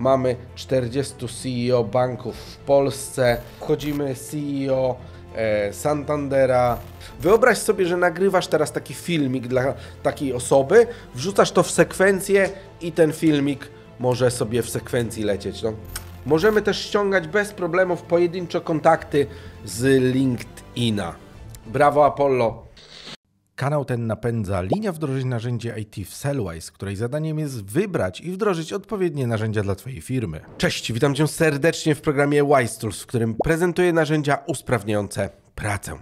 mamy 40 CEO banków w Polsce, wchodzimy CEO e, Santandera. Wyobraź sobie, że nagrywasz teraz taki filmik dla takiej osoby, wrzucasz to w sekwencję i ten filmik może sobie w sekwencji lecieć. No. Możemy też ściągać bez problemów pojedynczo kontakty z LinkedIna. Brawo Apollo! Kanał ten napędza linia wdrożeń narzędzi IT w Sellwise, której zadaniem jest wybrać i wdrożyć odpowiednie narzędzia dla Twojej firmy. Cześć, witam Cię serdecznie w programie Wise Tools, w którym prezentuję narzędzia usprawniające pracę.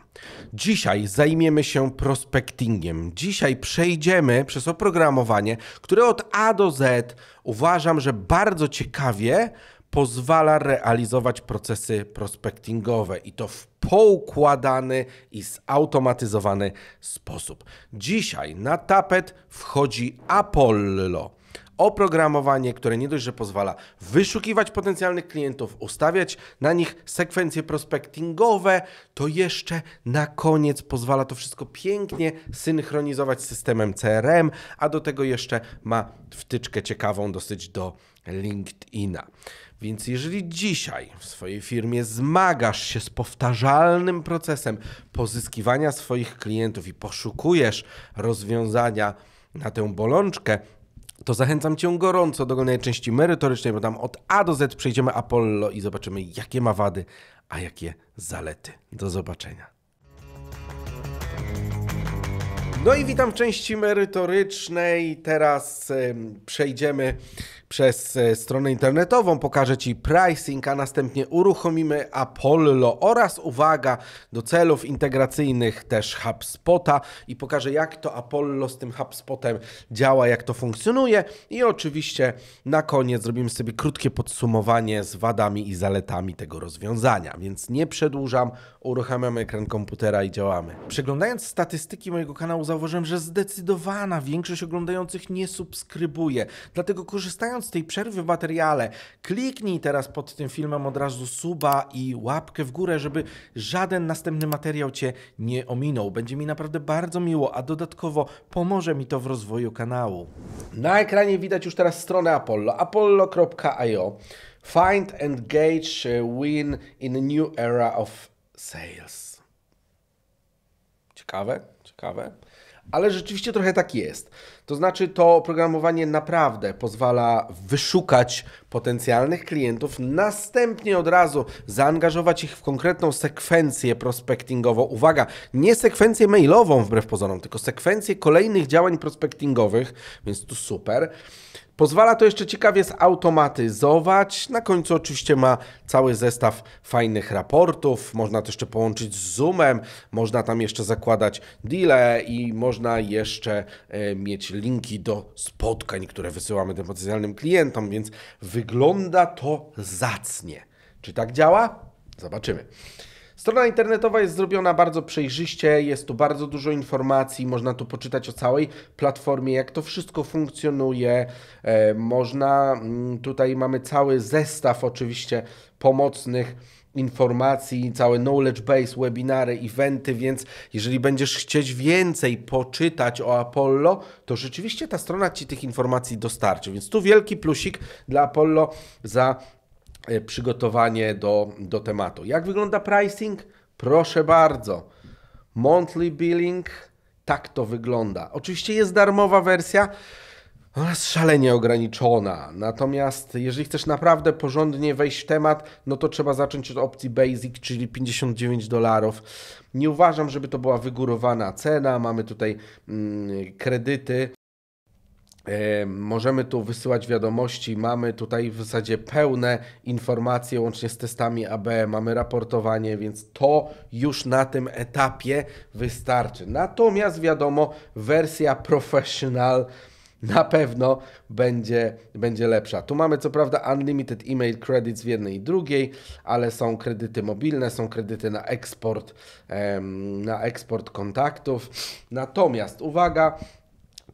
Dzisiaj zajmiemy się prospectingiem. Dzisiaj przejdziemy przez oprogramowanie, które od A do Z uważam, że bardzo ciekawie pozwala realizować procesy prospectingowe i to w poukładany i zautomatyzowany sposób. Dzisiaj na tapet wchodzi Apollo oprogramowanie, które nie dość, że pozwala wyszukiwać potencjalnych klientów, ustawiać na nich sekwencje prospektingowe, to jeszcze na koniec pozwala to wszystko pięknie synchronizować z systemem CRM, a do tego jeszcze ma wtyczkę ciekawą dosyć do LinkedIna. Więc jeżeli dzisiaj w swojej firmie zmagasz się z powtarzalnym procesem pozyskiwania swoich klientów i poszukujesz rozwiązania na tę bolączkę, to zachęcam Cię gorąco do oglądania części merytorycznej, bo tam od A do Z przejdziemy Apollo i zobaczymy, jakie ma wady, a jakie zalety. Do zobaczenia. No i witam w części merytorycznej. Teraz ym, przejdziemy przez e, stronę internetową pokażę Ci pricing, a następnie uruchomimy Apollo oraz uwaga do celów integracyjnych też HubSpota i pokażę jak to Apollo z tym HubSpotem działa, jak to funkcjonuje i oczywiście na koniec zrobimy sobie krótkie podsumowanie z wadami i zaletami tego rozwiązania. Więc nie przedłużam, uruchamiamy ekran komputera i działamy. Przeglądając statystyki mojego kanału zauważyłem, że zdecydowana większość oglądających nie subskrybuje, dlatego korzystając z tej przerwy w materiale, kliknij teraz pod tym filmem od razu suba i łapkę w górę, żeby żaden następny materiał Cię nie ominął. Będzie mi naprawdę bardzo miło, a dodatkowo pomoże mi to w rozwoju kanału. Na ekranie widać już teraz stronę Apollo, apollo.io. Find, engage, e, win in a new era of sales. Ciekawe, ciekawe. Ale rzeczywiście trochę tak jest. To znaczy, to oprogramowanie naprawdę pozwala wyszukać potencjalnych klientów, następnie od razu zaangażować ich w konkretną sekwencję prospektingową. Uwaga, nie sekwencję mailową wbrew pozorom, tylko sekwencję kolejnych działań prospektingowych, więc tu super. Pozwala to jeszcze ciekawie zautomatyzować. Na końcu oczywiście ma cały zestaw fajnych raportów. Można to jeszcze połączyć z Zoomem, można tam jeszcze zakładać deale i można jeszcze e, mieć linki do spotkań, które wysyłamy tym potencjalnym klientom, więc wygląda to zacnie. Czy tak działa? Zobaczymy. Strona internetowa jest zrobiona bardzo przejrzyście, jest tu bardzo dużo informacji, można tu poczytać o całej platformie, jak to wszystko funkcjonuje. E, można, mm, tutaj mamy cały zestaw oczywiście pomocnych informacji, całe knowledge base, webinary, eventy, więc jeżeli będziesz chcieć więcej poczytać o Apollo, to rzeczywiście ta strona Ci tych informacji dostarczy. Więc tu wielki plusik dla Apollo za E, przygotowanie do, do tematu. Jak wygląda pricing? Proszę bardzo. Monthly billing, tak to wygląda. Oczywiście jest darmowa wersja, ona no, jest szalenie ograniczona. Natomiast jeżeli chcesz naprawdę porządnie wejść w temat, no to trzeba zacząć od opcji Basic, czyli 59 dolarów. Nie uważam, żeby to była wygórowana cena. Mamy tutaj mm, kredyty Możemy tu wysyłać wiadomości, mamy tutaj w zasadzie pełne informacje łącznie z testami AB, mamy raportowanie, więc to już na tym etapie wystarczy. Natomiast wiadomo, wersja professional na pewno będzie, będzie lepsza. Tu mamy co prawda unlimited email credits w jednej i drugiej, ale są kredyty mobilne, są kredyty na eksport, na eksport kontaktów. Natomiast uwaga,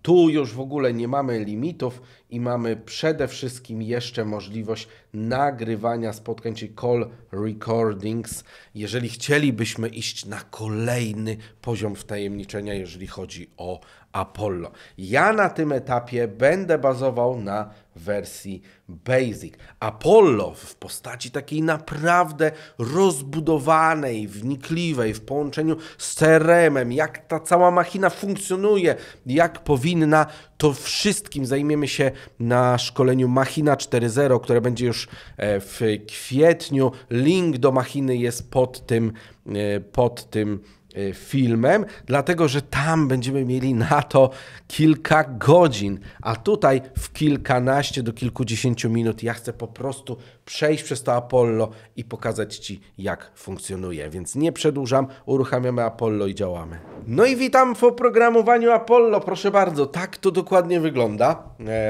tu już w ogóle nie mamy limitów i mamy przede wszystkim jeszcze możliwość nagrywania spotkań, czyli call recordings, jeżeli chcielibyśmy iść na kolejny poziom wtajemniczenia, jeżeli chodzi o Apollo. Ja na tym etapie będę bazował na wersji Basic. Apollo w postaci takiej naprawdę rozbudowanej, wnikliwej, w połączeniu z crm jak ta cała machina funkcjonuje, jak powinna, to wszystkim zajmiemy się na szkoleniu Machina 4.0, które będzie już e, w kwietniu. Link do machiny jest pod tym, e, pod tym Y, filmem, dlatego że tam będziemy mieli na to kilka godzin, a tutaj w kilkanaście do kilkudziesięciu minut ja chcę po prostu przejść przez to Apollo i pokazać Ci, jak funkcjonuje. Więc nie przedłużam, uruchamiamy Apollo i działamy. No i witam w oprogramowaniu Apollo, proszę bardzo, tak to dokładnie wygląda.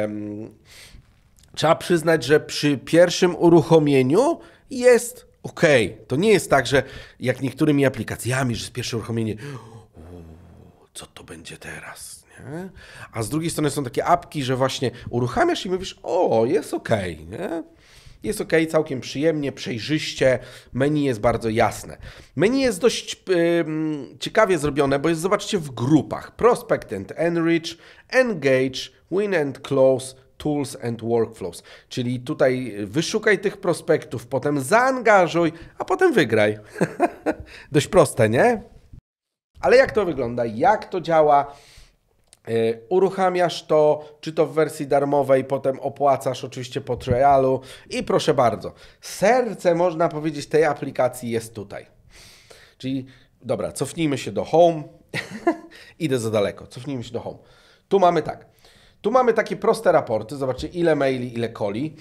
Ehm, trzeba przyznać, że przy pierwszym uruchomieniu jest okej, okay. to nie jest tak, że jak niektórymi aplikacjami, że z pierwsze uruchomienie, co to będzie teraz, nie? A z drugiej strony są takie apki, że właśnie uruchamiasz i mówisz, o, jest okej, okay, nie? Jest ok, całkiem przyjemnie, przejrzyście, menu jest bardzo jasne. Menu jest dość yy, ciekawie zrobione, bo jest, zobaczcie, w grupach. Prospect and Enrich, Engage, Win and Close, Tools and Workflows. Czyli tutaj wyszukaj tych prospektów, potem zaangażuj, a potem wygraj. Dość proste, nie? Ale jak to wygląda? Jak to działa? E, uruchamiasz to, czy to w wersji darmowej, potem opłacasz oczywiście po trialu i proszę bardzo. Serce, można powiedzieć, tej aplikacji jest tutaj. Czyli, dobra, cofnijmy się do home. Idę za daleko, cofnijmy się do home. Tu mamy tak. Tu mamy takie proste raporty. Zobaczcie, ile maili, ile coli.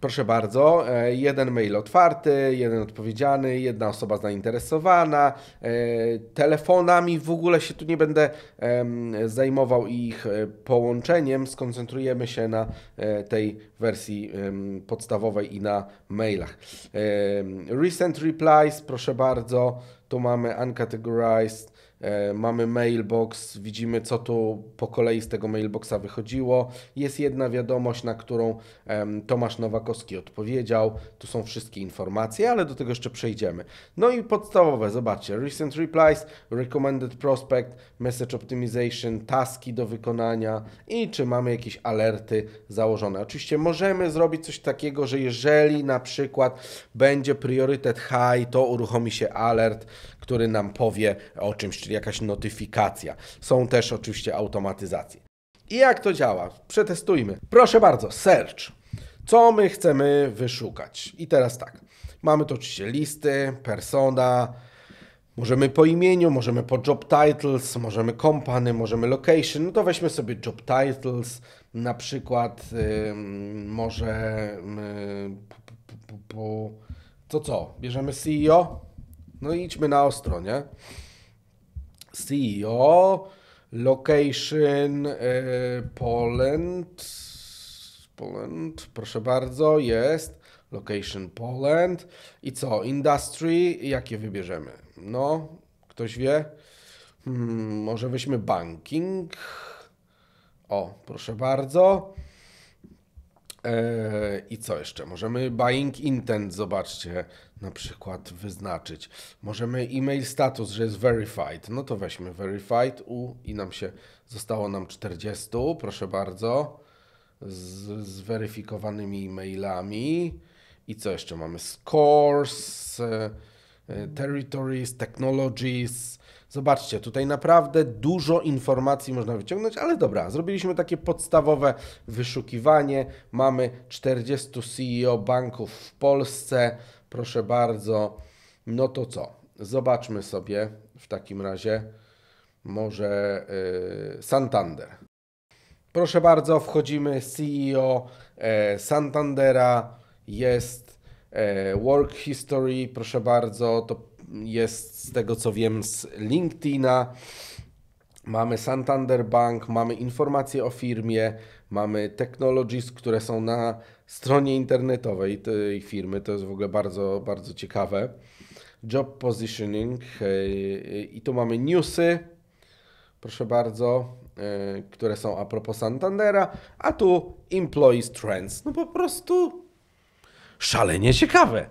Proszę bardzo, e, jeden mail otwarty, jeden odpowiedziany, jedna osoba zainteresowana. E, telefonami w ogóle się tu nie będę zajmował ich e, połączeniem. Skoncentrujemy się na tej wersji podstawowej i na mailach. Recent replies, proszę bardzo, tu mamy uncategorized E, mamy mailbox, widzimy co tu po kolei z tego mailboxa wychodziło. Jest jedna wiadomość, na którą Tomasz Nowakowski odpowiedział. Tu są wszystkie informacje, ale do tego jeszcze przejdziemy. No i podstawowe, zobaczcie, recent replies, recommended prospect, message optimization, taski do wykonania i czy mamy jakieś alerty założone. Oczywiście możemy zrobić coś takiego, że jeżeli na przykład będzie priorytet high, to uruchomi się alert, który nam powie o czymś, czyli jakaś notyfikacja. Są też oczywiście automatyzacje. I jak to działa? Przetestujmy. Proszę bardzo, search. Co my chcemy wyszukać? I teraz tak. Mamy tu oczywiście listy, persona, możemy po imieniu, możemy po job titles, możemy company, możemy location. No to weźmy sobie job titles, na przykład yy, może yy, po, po, po, co? Bierzemy CEO? No i idźmy na ostro, nie? CEO, location e, Poland, Poland, proszę bardzo, jest. Location Poland. I co? Industry, jakie wybierzemy? No, ktoś wie? Hmm, może weźmy banking. O, proszę bardzo. E, I co jeszcze? Możemy buying intent, zobaczcie, na przykład wyznaczyć. Możemy email status, że jest verified. No to weźmy verified u i nam się zostało nam 40, proszę bardzo, z weryfikowanymi e-mailami. I co jeszcze mamy? Scores, e, e, territories, technologies, Zobaczcie, tutaj naprawdę dużo informacji można wyciągnąć, ale dobra, zrobiliśmy takie podstawowe wyszukiwanie. Mamy 40 CEO banków w Polsce. Proszę bardzo. No to co? Zobaczmy sobie w takim razie może yy, Santander. Proszę bardzo, wchodzimy. CEO e, Santandera jest e, Work History. Proszę bardzo, to jest z tego co wiem z LinkedIna, mamy Santander Bank, mamy informacje o firmie, mamy Technologies, które są na stronie internetowej tej firmy. To jest w ogóle bardzo, bardzo ciekawe. Job Positioning e, e, i tu mamy newsy, proszę bardzo, e, które są a propos Santandera, a tu Employees Trends. No po prostu szalenie ciekawe.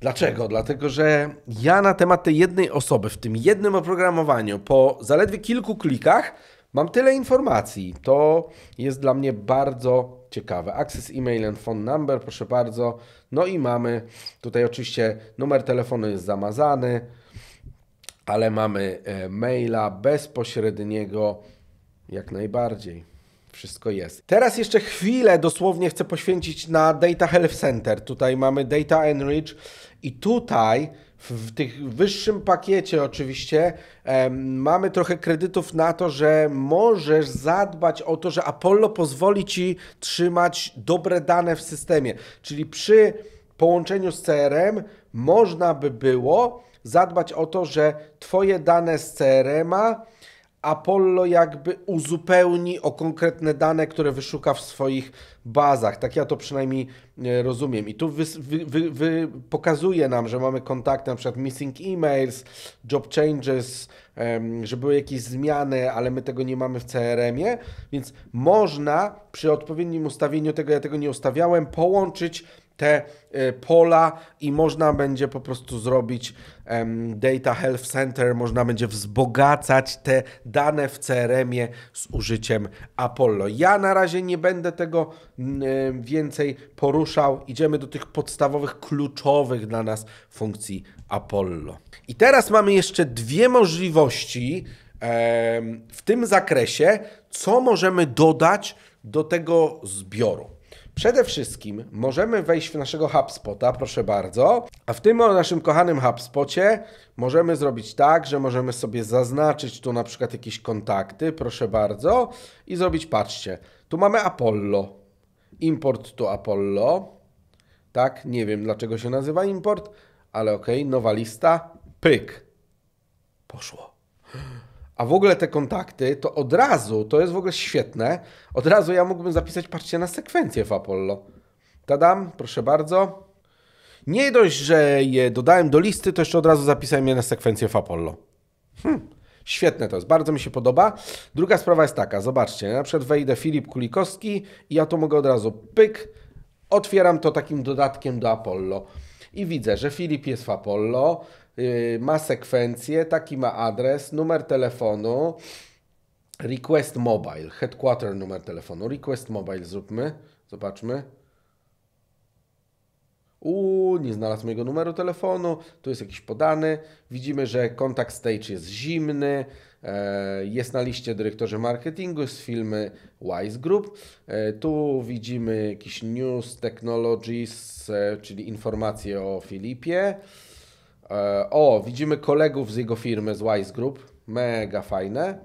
Dlaczego? Dlatego, że ja na temat tej jednej osoby w tym jednym oprogramowaniu po zaledwie kilku klikach mam tyle informacji. To jest dla mnie bardzo ciekawe. Access email and phone number, proszę bardzo. No i mamy tutaj oczywiście numer telefonu jest zamazany, ale mamy e, maila bezpośredniego jak najbardziej wszystko jest. Teraz jeszcze chwilę dosłownie chcę poświęcić na Data Health Center. Tutaj mamy Data Enrich. I tutaj w tych wyższym pakiecie oczywiście em, mamy trochę kredytów na to, że możesz zadbać o to, że Apollo pozwoli ci trzymać dobre dane w systemie. Czyli przy połączeniu z CRM można by było zadbać o to, że twoje dane z CRM-a Apollo jakby uzupełni o konkretne dane, które wyszuka w swoich bazach. Tak ja to przynajmniej e, rozumiem. I tu wy, wy, wy pokazuje nam, że mamy kontakty, na przykład missing emails, job changes, że były jakieś zmiany, ale my tego nie mamy w CRM-ie, więc można przy odpowiednim ustawieniu tego, ja tego nie ustawiałem, połączyć te y, pola i można będzie po prostu zrobić Data Health Center, można będzie wzbogacać te dane w CRM-ie z użyciem Apollo. Ja na razie nie będę tego mm, y, więcej poruszał. Idziemy do tych podstawowych, kluczowych dla nas funkcji Apollo. I teraz mamy jeszcze dwie możliwości w tym zakresie, co możemy dodać do tego zbioru. Przede wszystkim możemy wejść w naszego HubSpota, proszę bardzo, a w tym naszym kochanym HubSpocie możemy zrobić tak, że możemy sobie zaznaczyć tu na przykład jakieś kontakty, proszę bardzo, i zrobić, patrzcie, tu mamy Apollo, import to Apollo, tak, nie wiem dlaczego się nazywa import, ale ok, nowa lista, pyk, poszło a w ogóle te kontakty, to od razu, to jest w ogóle świetne, od razu ja mógłbym zapisać, patrzcie, na sekwencję w Apollo. Tadam, proszę bardzo. Nie dość, że je dodałem do listy, to jeszcze od razu zapisałem je na sekwencję w Apollo. Hm, świetne to jest, bardzo mi się podoba. Druga sprawa jest taka, zobaczcie, na przykład wejdę Filip Kulikowski i ja to mogę od razu pyk, otwieram to takim dodatkiem do Apollo. I widzę, że Filip jest w Apollo, Y, ma sekwencję, taki ma adres, numer telefonu, request mobile, headquarter numer telefonu, request mobile zróbmy, zobaczmy. Uuu, nie znalazł mojego numeru telefonu, tu jest jakiś podany. Widzimy, że kontakt stage jest zimny, e, jest na liście dyrektorzy marketingu z filmy Wise Group. E, tu widzimy jakiś news technologies, e, czyli informacje o Filipie. E, o, widzimy kolegów z jego firmy, z Wise Group. Mega fajne.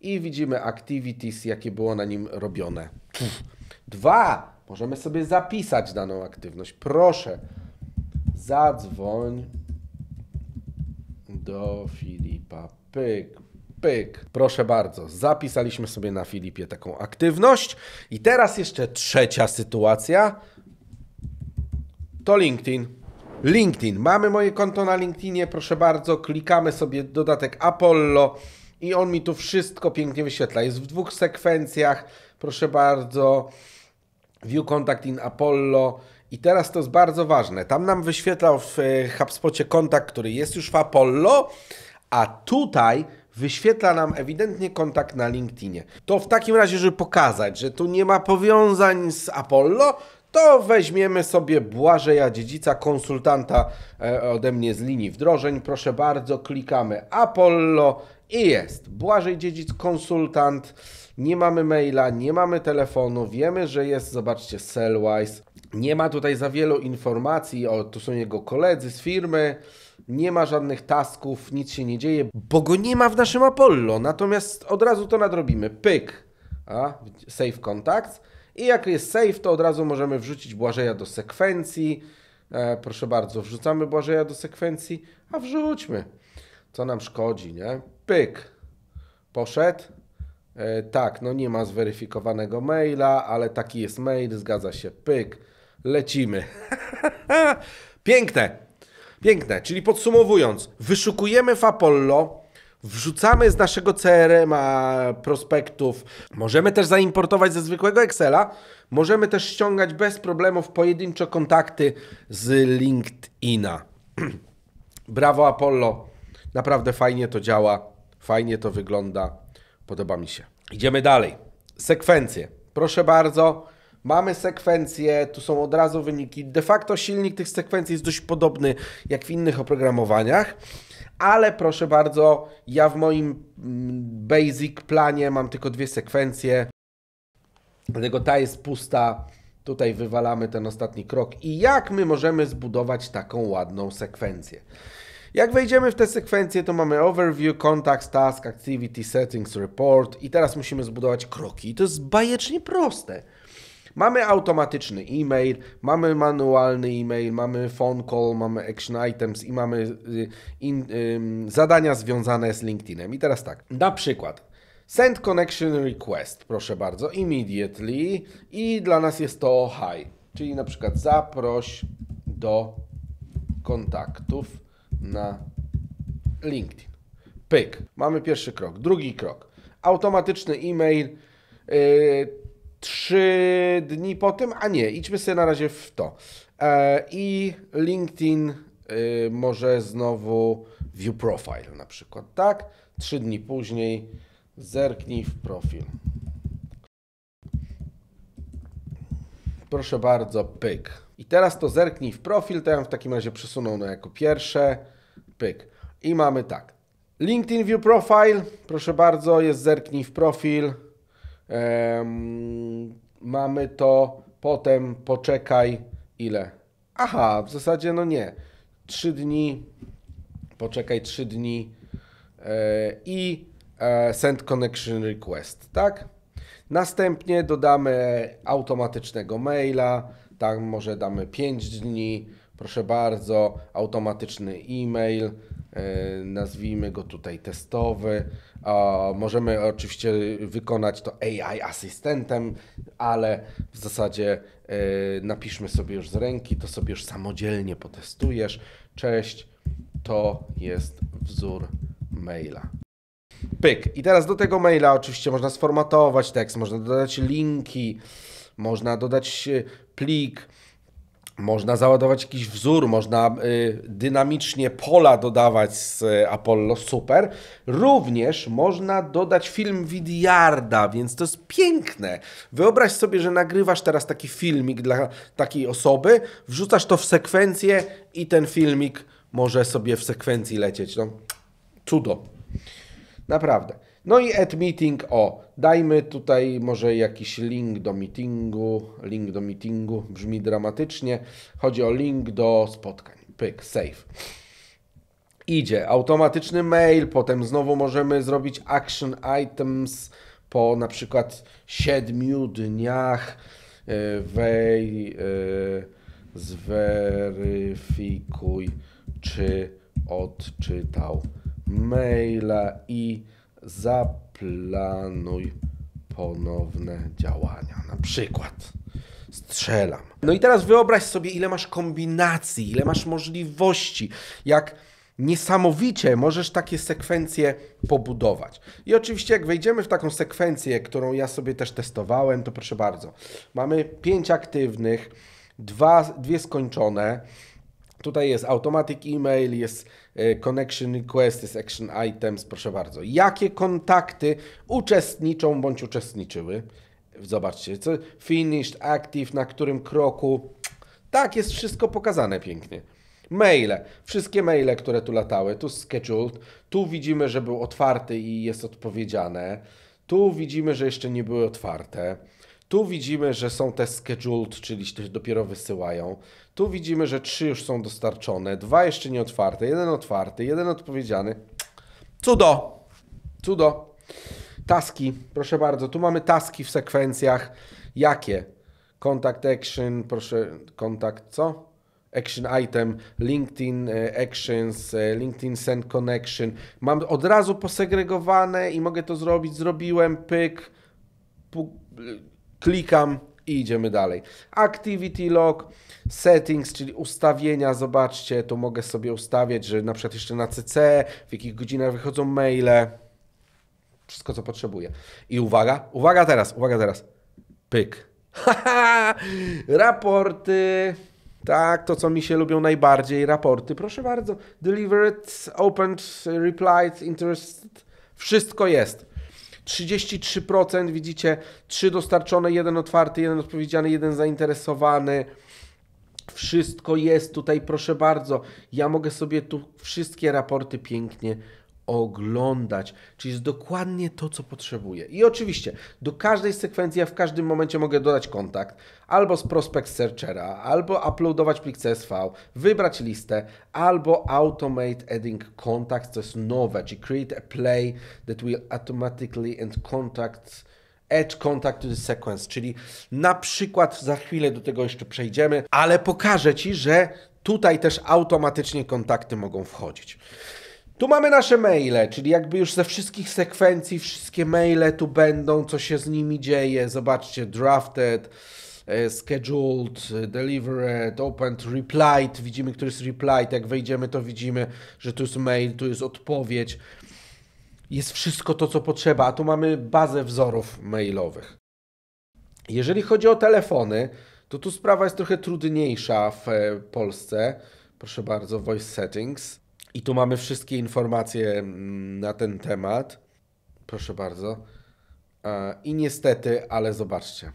I widzimy activities, jakie było na nim robione. Pff. Dwa, możemy sobie zapisać daną aktywność. Proszę, zadzwoń do Filipa. Pyk, pyk. Proszę bardzo, zapisaliśmy sobie na Filipie taką aktywność. I teraz jeszcze trzecia sytuacja. To LinkedIn. LinkedIn. Mamy moje konto na LinkedInie, proszę bardzo, klikamy sobie dodatek Apollo i on mi tu wszystko pięknie wyświetla. Jest w dwóch sekwencjach, proszę bardzo, View Contact in Apollo. I teraz to jest bardzo ważne. Tam nam wyświetlał w e, HubSpotcie kontakt, który jest już w Apollo, a tutaj wyświetla nam ewidentnie kontakt na LinkedInie. To w takim razie, żeby pokazać, że tu nie ma powiązań z Apollo, to weźmiemy sobie Błażeja Dziedzica, konsultanta e, ode mnie z linii wdrożeń. Proszę bardzo, klikamy Apollo i jest. Błażej Dziedzic, konsultant. Nie mamy maila, nie mamy telefonu, wiemy, że jest, zobaczcie, Sellwise. Nie ma tutaj za wielu informacji, o, tu są jego koledzy z firmy, nie ma żadnych tasków, nic się nie dzieje, bo go nie ma w naszym Apollo, natomiast od razu to nadrobimy. Pyk, a, save contacts i jak jest save, to od razu możemy wrzucić Błażeja do sekwencji. E, proszę bardzo, wrzucamy Błażeja do sekwencji, a wrzućmy. Co nam szkodzi, nie? Pyk. Poszedł. E, tak, no nie ma zweryfikowanego maila, ale taki jest mail, zgadza się. Pyk. Lecimy. Piękne. Piękne. Czyli podsumowując, wyszukujemy Fapollo, wrzucamy z naszego CRM-a prospektów. Możemy też zaimportować ze zwykłego Excela. Możemy też ściągać bez problemów pojedynczo kontakty z LinkedIna. Brawo Apollo. Naprawdę fajnie to działa, fajnie to wygląda. Podoba mi się. Idziemy dalej. Sekwencje. Proszę bardzo. Mamy sekwencje, tu są od razu wyniki. De facto silnik tych sekwencji jest dość podobny jak w innych oprogramowaniach ale proszę bardzo, ja w moim mm, basic planie mam tylko dwie sekwencje, dlatego ta jest pusta. Tutaj wywalamy ten ostatni krok i jak my możemy zbudować taką ładną sekwencję. Jak wejdziemy w te sekwencje, to mamy overview, contacts, task, activity, settings, report i teraz musimy zbudować kroki. I to jest bajecznie proste. Mamy automatyczny e-mail, mamy manualny e-mail, mamy phone call, mamy action items i mamy y, in, in, zadania związane z LinkedInem. I teraz tak, na przykład Send connection request, proszę bardzo, immediately i dla nas jest to hi, czyli na przykład zaproś do kontaktów na LinkedIn. Pyk, mamy pierwszy krok. Drugi krok, automatyczny e-mail, yy, trzy dni po tym, a nie, idźmy sobie na razie w to. E, I LinkedIn y, może znowu view profile na przykład, tak? Trzy dni później zerknij w profil. Proszę bardzo, pyk. I teraz to zerknij w profil, to ja w takim razie przesunął na jako pierwsze, pyk. I mamy tak. LinkedIn View Profile, proszę bardzo, jest zerknij w profil. Um, mamy to potem poczekaj ile? Aha, w zasadzie no nie. Trzy dni, poczekaj trzy dni e, i e, send connection request, tak? Następnie dodamy automatycznego maila, tam może damy 5 dni, proszę bardzo, automatyczny e-mail, E, nazwijmy go tutaj testowy. Możemy oczywiście wykonać to AI asystentem, ale w zasadzie e, napiszmy sobie już z ręki, to sobie już samodzielnie potestujesz. Cześć, to jest wzór maila. Pyk. I teraz do tego maila oczywiście można sformatować tekst, można dodać linki, można dodać e, plik można załadować jakiś wzór, można y, dynamicznie pola dodawać z y, Apollo Super. Również można dodać film Widiarda, więc to jest piękne. Wyobraź sobie, że nagrywasz teraz taki filmik dla takiej osoby, wrzucasz to w sekwencję i ten filmik może sobie w sekwencji lecieć. No, cudo. Naprawdę. No i add meeting, o, dajmy tutaj może jakiś link do meetingu, link do meetingu, brzmi dramatycznie, chodzi o link do spotkań, pyk, save. Idzie automatyczny mail, potem znowu możemy zrobić action items po na przykład 7 dniach e, wej, e, zweryfikuj, czy odczytał maila i zaplanuj ponowne działania. Na przykład strzelam. No i teraz wyobraź sobie, ile masz kombinacji, ile masz możliwości, jak niesamowicie możesz takie sekwencje pobudować. I oczywiście, jak wejdziemy w taką sekwencję, którą ja sobie też testowałem, to proszę bardzo, mamy pięć aktywnych, dwa, dwie skończone. Tutaj jest automatic email, jest E, connection Requests, Action Items, proszę bardzo. Jakie kontakty uczestniczą bądź uczestniczyły? Zobaczcie, co Finished, Active, na którym kroku. Tak, jest wszystko pokazane pięknie. Maile, wszystkie maile, które tu latały, tu scheduled, tu widzimy, że był otwarty i jest odpowiedziane, tu widzimy, że jeszcze nie były otwarte. Tu widzimy, że są te scheduled, czyli się dopiero wysyłają. Tu widzimy, że trzy już są dostarczone, dwa jeszcze nie otwarte, jeden otwarty, jeden odpowiedziany. Cudo! Cudo! Taski, proszę bardzo, tu mamy taski w sekwencjach. Jakie? Contact action, proszę, kontakt co? Action item, LinkedIn e, actions, e, LinkedIn send connection. Mam od razu posegregowane i mogę to zrobić. Zrobiłem, pyk. Klikam i idziemy dalej. Activity log, settings, czyli ustawienia. Zobaczcie, tu mogę sobie ustawiać, że na przykład jeszcze na CC, w jakich godzinach wychodzą maile. Wszystko, co potrzebuję. I uwaga, uwaga teraz, uwaga teraz. Pyk. raporty. Tak, to co mi się lubią najbardziej, raporty. Proszę bardzo, delivered, opened, replied, interested. Wszystko jest. 33% widzicie, 3 dostarczone, jeden otwarty, jeden odpowiedziany, jeden zainteresowany. Wszystko jest tutaj, proszę bardzo. Ja mogę sobie tu wszystkie raporty pięknie oglądać. Czyli jest dokładnie to, co potrzebuję. I oczywiście do każdej sekwencji ja w każdym momencie mogę dodać kontakt albo z Prospect Searchera, albo uploadować plik CSV, wybrać listę, albo automate adding contacts, co jest nowe, czyli create a play that will automatically and contact Edge Contact to the Sequence, czyli na przykład za chwilę do tego jeszcze przejdziemy, ale pokażę Ci, że tutaj też automatycznie kontakty mogą wchodzić. Tu mamy nasze maile, czyli jakby już ze wszystkich sekwencji wszystkie maile tu będą, co się z nimi dzieje. Zobaczcie, drafted, e, scheduled, e, delivered, opened, replied. Widzimy, który jest replied. Jak wejdziemy, to widzimy, że tu jest mail, tu jest odpowiedź. Jest wszystko to, co potrzeba, a tu mamy bazę wzorów mailowych. Jeżeli chodzi o telefony, to tu sprawa jest trochę trudniejsza w e, Polsce. Proszę bardzo, voice settings. I tu mamy wszystkie informacje mm, na ten temat. Proszę bardzo. E, I niestety, ale zobaczcie.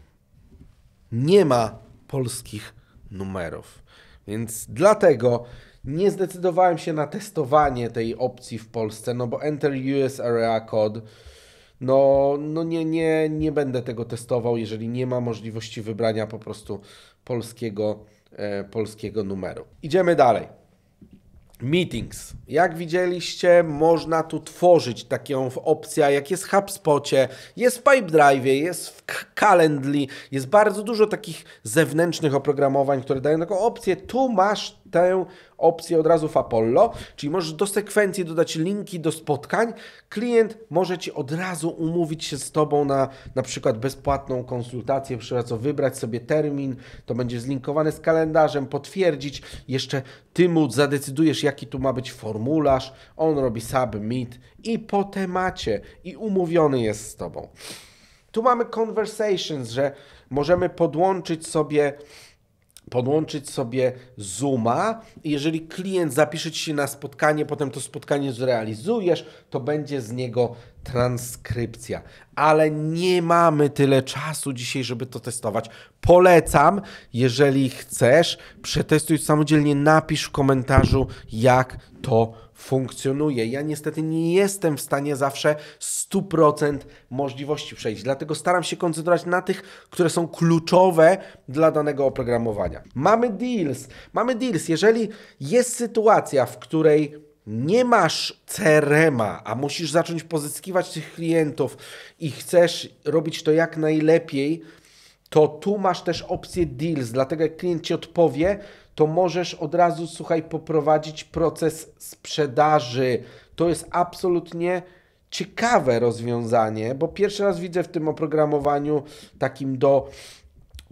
Nie ma polskich numerów. Więc dlatego nie zdecydowałem się na testowanie tej opcji w Polsce, no bo Enter US Area Code. No, no nie, nie, nie będę tego testował, jeżeli nie ma możliwości wybrania po prostu polskiego, e, polskiego numeru. Idziemy dalej. Meetings. Jak widzieliście, można tu tworzyć taką opcję, jak jest w HubSpocie, jest w Pipedrive, jest w Calendly, jest bardzo dużo takich zewnętrznych oprogramowań, które dają taką opcję. Tu masz tę opcję od razu w Apollo, czyli możesz do sekwencji dodać linki do spotkań. Klient może Ci od razu umówić się z Tobą na na przykład bezpłatną konsultację, co wybrać sobie termin, to będzie zlinkowane z kalendarzem, potwierdzić, jeszcze Ty mu zadecydujesz, jaki tu ma być formularz, on robi submit i po temacie i umówiony jest z Tobą. Tu mamy conversations, że możemy podłączyć sobie podłączyć sobie Zooma. Jeżeli klient zapisze ci się na spotkanie, potem to spotkanie zrealizujesz, to będzie z niego transkrypcja. Ale nie mamy tyle czasu dzisiaj, żeby to testować. Polecam, jeżeli chcesz, przetestuj samodzielnie, napisz w komentarzu, jak to funkcjonuje. Ja niestety nie jestem w stanie zawsze 100% możliwości przejść, dlatego staram się koncentrować na tych, które są kluczowe dla danego oprogramowania. Mamy deals. Mamy deals. Jeżeli jest sytuacja, w której nie masz cerema, a musisz zacząć pozyskiwać tych klientów i chcesz robić to jak najlepiej, to tu masz też opcję deals, dlatego jak klient Ci odpowie, to możesz od razu, słuchaj, poprowadzić proces sprzedaży. To jest absolutnie ciekawe rozwiązanie, bo pierwszy raz widzę w tym oprogramowaniu takim do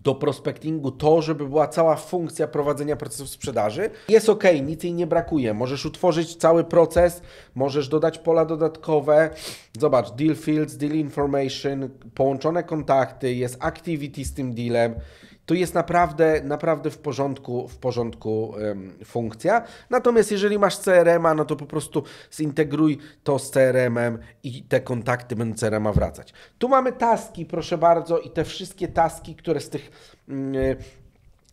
do prospectingu to, żeby była cała funkcja prowadzenia procesów sprzedaży. Jest ok, nic jej nie brakuje. Możesz utworzyć cały proces, możesz dodać pola dodatkowe. Zobacz, deal fields, deal information, połączone kontakty, jest activity z tym dealem, to jest naprawdę, naprawdę w porządku, w porządku ym, funkcja. Natomiast jeżeli masz CRM-a, no to po prostu zintegruj to z CRM-em i te kontakty będą CRM-a wracać. Tu mamy taski, proszę bardzo, i te wszystkie taski, które z tych yy,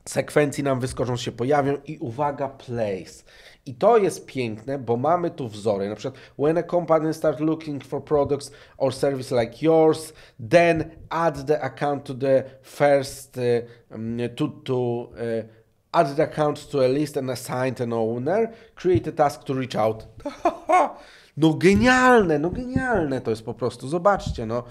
sekwencji nam wyskoczą, się pojawią. I uwaga, place. I to jest piękne, bo mamy tu wzory. Na przykład, when a company starts looking for products or service like yours, then add the account to the first, um, to, to uh, add the account to a list and assign an owner, create a task to reach out. no genialne, no genialne to jest po prostu, zobaczcie, no.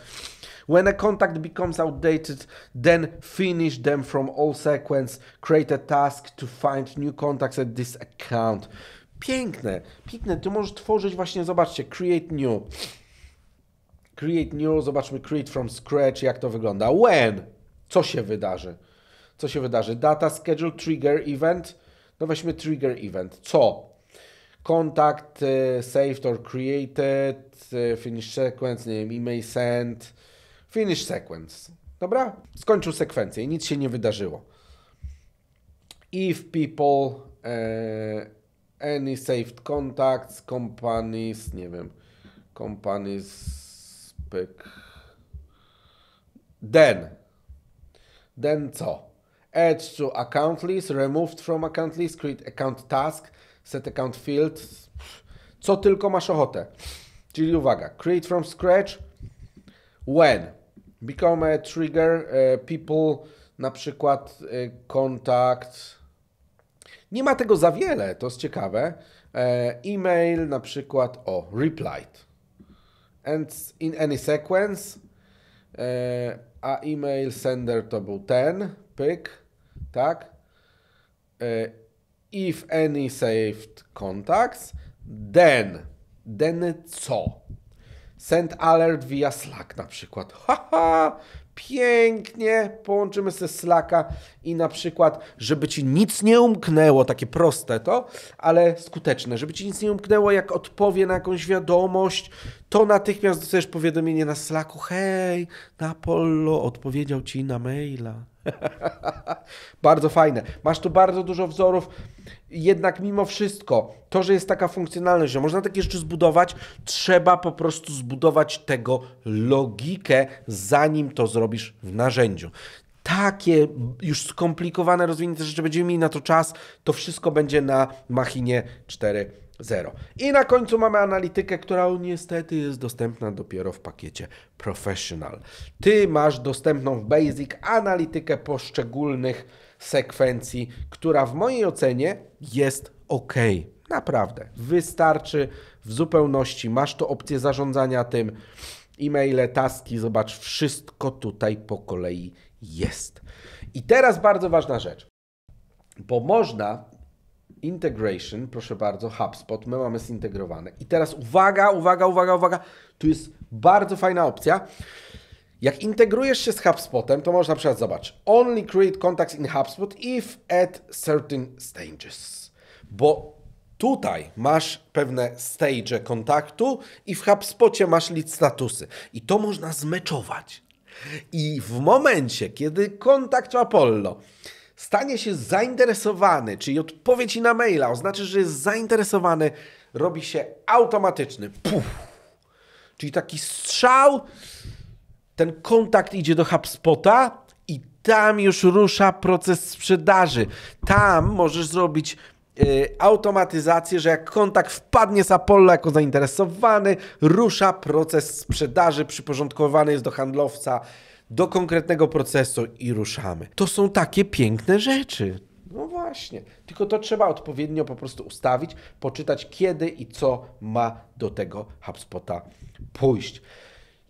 When a contact becomes outdated, then finish them from all sequence. Create a task to find new contacts at this account. Piękne, piękne. Tu możesz tworzyć właśnie, zobaczcie, create new. Create new, zobaczmy create from scratch, jak to wygląda. When? Co się wydarzy? Co się wydarzy? Data, schedule, trigger, event. No weźmy trigger event. Co? Kontakt, e, saved or created, e, finish sequence, nie wiem, email sent. Finish sequence. Dobra? Skończył sekwencję i nic się nie wydarzyło. If people e, any saved contacts, companies, nie wiem, companies pyk. Then. Then co? Add to account list, removed from account list, create account task, set account field. Co tylko masz ochotę. Czyli uwaga, create from scratch, when Become a trigger, e, people, na przykład e, kontakt. Nie ma tego za wiele, to jest ciekawe. E, e-mail na przykład, o, replied. And in any sequence, a e-mail sender to był ten, pyk, tak? if any saved contacts, then, then co? Send alert via Slack na przykład. Haha, pięknie, połączymy ze Slacka i na przykład, żeby ci nic nie umknęło, takie proste to, ale skuteczne, żeby ci nic nie umknęło, jak odpowie na jakąś wiadomość, to natychmiast dostajesz powiadomienie na Slacku, hej, Napollo odpowiedział ci na maila. bardzo fajne. Masz tu bardzo dużo wzorów. Jednak mimo wszystko, to, że jest taka funkcjonalność, że można takie rzeczy zbudować, trzeba po prostu zbudować tego logikę, zanim to zrobisz w narzędziu. Takie już skomplikowane, rozwinięte rzeczy, będziemy mieli na to czas, to wszystko będzie na machinie 4 Zero. I na końcu mamy analitykę, która niestety jest dostępna dopiero w pakiecie Professional. Ty masz dostępną w Basic analitykę poszczególnych sekwencji, która w mojej ocenie jest ok. Naprawdę. Wystarczy w zupełności. Masz tu opcję zarządzania tym e-maile, taski, zobacz, wszystko tutaj po kolei jest. I teraz bardzo ważna rzecz, bo można Integration, proszę bardzo, HubSpot, my mamy zintegrowane. I teraz uwaga, uwaga, uwaga, uwaga, tu jest bardzo fajna opcja. Jak integrujesz się z HubSpotem, to można na przykład only create contacts in HubSpot if at certain stages. Bo Tutaj masz pewne stage kontaktu i w HubSpocie masz lead statusy. I to można zmeczować. I w momencie, kiedy kontakt Apollo stanie się zainteresowany, czyli odpowiedź na maila oznacza, że jest zainteresowany, robi się automatyczny. Puf. Czyli taki strzał, ten kontakt idzie do HubSpota i tam już rusza proces sprzedaży. Tam możesz zrobić e, automatyzację, że jak kontakt wpadnie z Apollo jako zainteresowany, rusza proces sprzedaży, przyporządkowany jest do handlowca, do konkretnego procesu i ruszamy. To są takie piękne rzeczy. No właśnie, tylko to trzeba odpowiednio po prostu ustawić, poczytać kiedy i co ma do tego HubSpota pójść.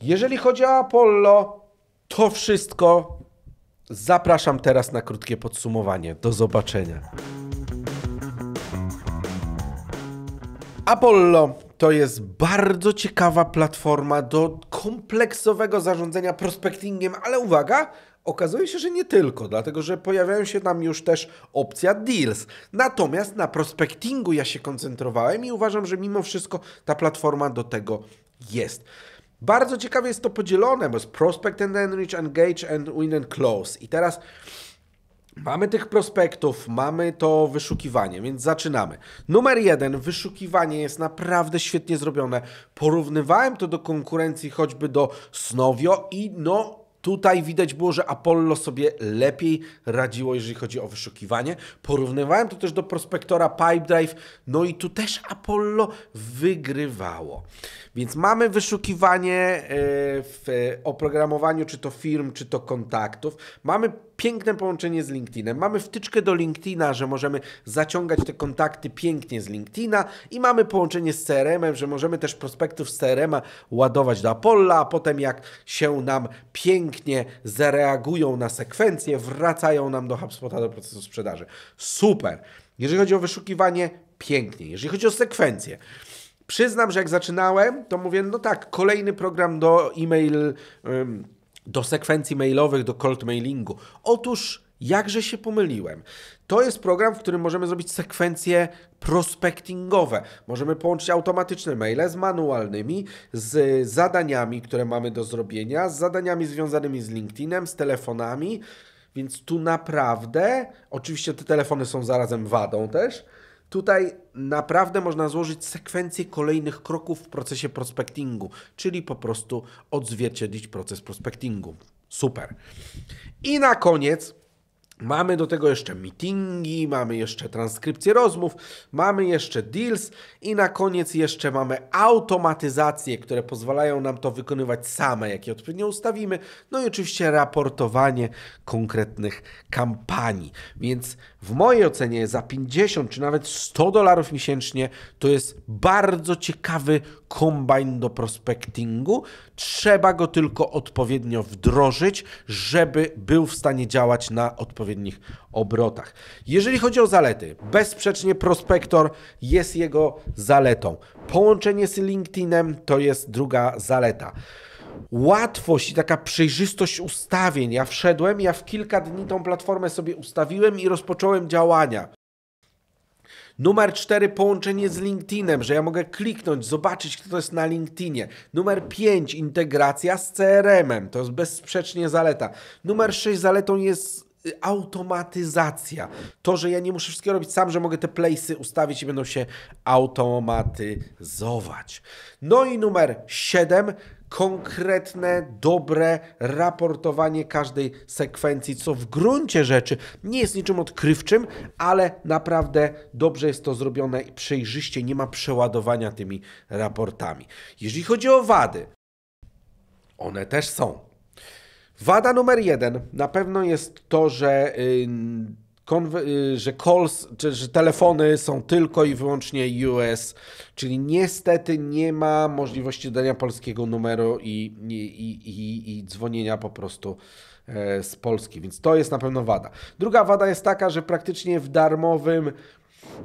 Jeżeli chodzi o Apollo, to wszystko. Zapraszam teraz na krótkie podsumowanie. Do zobaczenia. Apollo to jest bardzo ciekawa platforma do kompleksowego zarządzania prospectingiem, ale uwaga, Okazuje się, że nie tylko, dlatego że pojawiają się tam już też opcja deals. Natomiast na prospectingu ja się koncentrowałem i uważam, że mimo wszystko ta platforma do tego jest. Bardzo ciekawie jest to podzielone, bo jest prospect and enrich, engage and win and close. I teraz Mamy tych prospektów, mamy to wyszukiwanie, więc zaczynamy. Numer jeden, wyszukiwanie jest naprawdę świetnie zrobione. Porównywałem to do konkurencji choćby do Snowio i no Tutaj widać było, że Apollo sobie lepiej radziło, jeżeli chodzi o wyszukiwanie. Porównywałem to też do prospektora Pipedrive, no i tu też Apollo wygrywało. Więc mamy wyszukiwanie e, w oprogramowaniu, czy to firm, czy to kontaktów. Mamy piękne połączenie z LinkedInem. Mamy wtyczkę do LinkedIna, że możemy zaciągać te kontakty pięknie z LinkedIna i mamy połączenie z CRM-em, że możemy też prospektów z CRM-a ładować do Apolla, a potem jak się nam pięknie zareagują na sekwencje, wracają nam do HubSpota, do procesu sprzedaży. Super! Jeżeli chodzi o wyszukiwanie, pięknie. Jeżeli chodzi o sekwencje, przyznam, że jak zaczynałem, to mówię, no tak, kolejny program do e-mail do sekwencji mailowych, do cold mailingu. Otóż jakże się pomyliłem. To jest program, w którym możemy zrobić sekwencje prospectingowe. Możemy połączyć automatyczne maile z manualnymi, z zadaniami, które mamy do zrobienia, z zadaniami związanymi z LinkedInem, z telefonami. Więc tu naprawdę, oczywiście te telefony są zarazem wadą też, Tutaj naprawdę można złożyć sekwencję kolejnych kroków w procesie prospectingu, czyli po prostu odzwierciedlić proces prospectingu. Super. I na koniec Mamy do tego jeszcze meetingi, mamy jeszcze transkrypcję rozmów, mamy jeszcze deals i na koniec jeszcze mamy automatyzacje, które pozwalają nam to wykonywać same, jakie odpowiednio ustawimy. No i oczywiście raportowanie konkretnych kampanii. Więc w mojej ocenie za 50 czy nawet 100 dolarów miesięcznie to jest bardzo ciekawy kombajn do prospectingu. Trzeba go tylko odpowiednio wdrożyć, żeby był w stanie działać na odpowiednich obrotach. Jeżeli chodzi o zalety, bezsprzecznie prospektor jest jego zaletą. Połączenie z LinkedInem to jest druga zaleta łatwość i taka przejrzystość ustawień. Ja wszedłem, ja w kilka dni tą platformę sobie ustawiłem i rozpocząłem działania. Numer cztery połączenie z LinkedInem, że ja mogę kliknąć, zobaczyć, kto to jest na LinkedInie. Numer pięć integracja z CRM-em. To jest bezsprzecznie zaleta. Numer sześć zaletą jest y, automatyzacja. To, że ja nie muszę wszystkiego robić sam, że mogę te place'y ustawić i będą się automatyzować. No i numer 7 konkretne, dobre raportowanie każdej sekwencji, co w gruncie rzeczy nie jest niczym odkrywczym, ale naprawdę dobrze jest to zrobione i przejrzyście, nie ma przeładowania tymi raportami. Jeżeli chodzi o wady, one też są. Wada numer jeden na pewno jest to, że y, Y, że calls, czy, że telefony są tylko i wyłącznie US, czyli niestety nie ma możliwości dania polskiego numeru i, i, i, i dzwonienia po prostu e, z Polski, więc to jest na pewno wada. Druga wada jest taka, że praktycznie w darmowym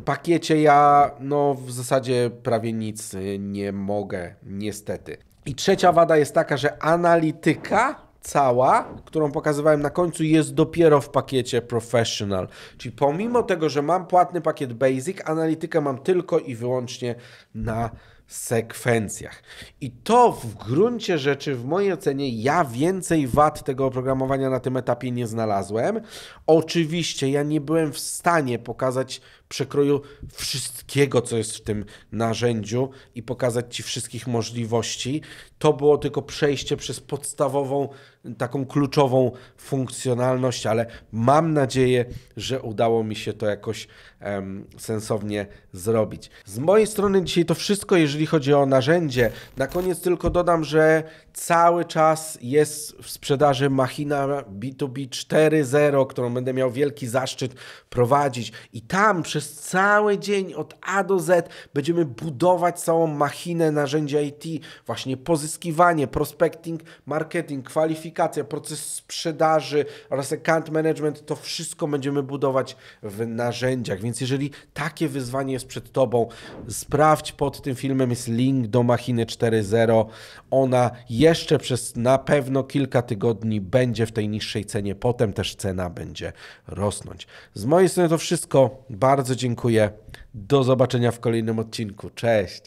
pakiecie ja no w zasadzie prawie nic nie mogę, niestety. I trzecia wada jest taka, że analityka cała, którą pokazywałem na końcu, jest dopiero w pakiecie Professional. Czyli pomimo tego, że mam płatny pakiet Basic, analitykę mam tylko i wyłącznie na sekwencjach. I to w gruncie rzeczy, w mojej ocenie, ja więcej wad tego oprogramowania na tym etapie nie znalazłem. Oczywiście ja nie byłem w stanie pokazać przekroju wszystkiego, co jest w tym narzędziu i pokazać Ci wszystkich możliwości. To było tylko przejście przez podstawową, taką kluczową funkcjonalność, ale mam nadzieję, że udało mi się to jakoś em, sensownie zrobić. Z mojej strony dzisiaj to wszystko, jeżeli chodzi o narzędzie. Na koniec tylko dodam, że cały czas jest w sprzedaży machina B2B 4.0, którą będę miał wielki zaszczyt prowadzić i tam przy przez cały dzień od A do Z będziemy budować całą machinę narzędzia IT, właśnie pozyskiwanie, prospecting, marketing, kwalifikacja, proces sprzedaży oraz account management, to wszystko będziemy budować w narzędziach. Więc jeżeli takie wyzwanie jest przed Tobą, sprawdź pod tym filmem jest link do machiny 4.0. Ona jeszcze przez na pewno kilka tygodni będzie w tej niższej cenie, potem też cena będzie rosnąć. Z mojej strony to wszystko. Bardzo bardzo dziękuję. Do zobaczenia w kolejnym odcinku. Cześć.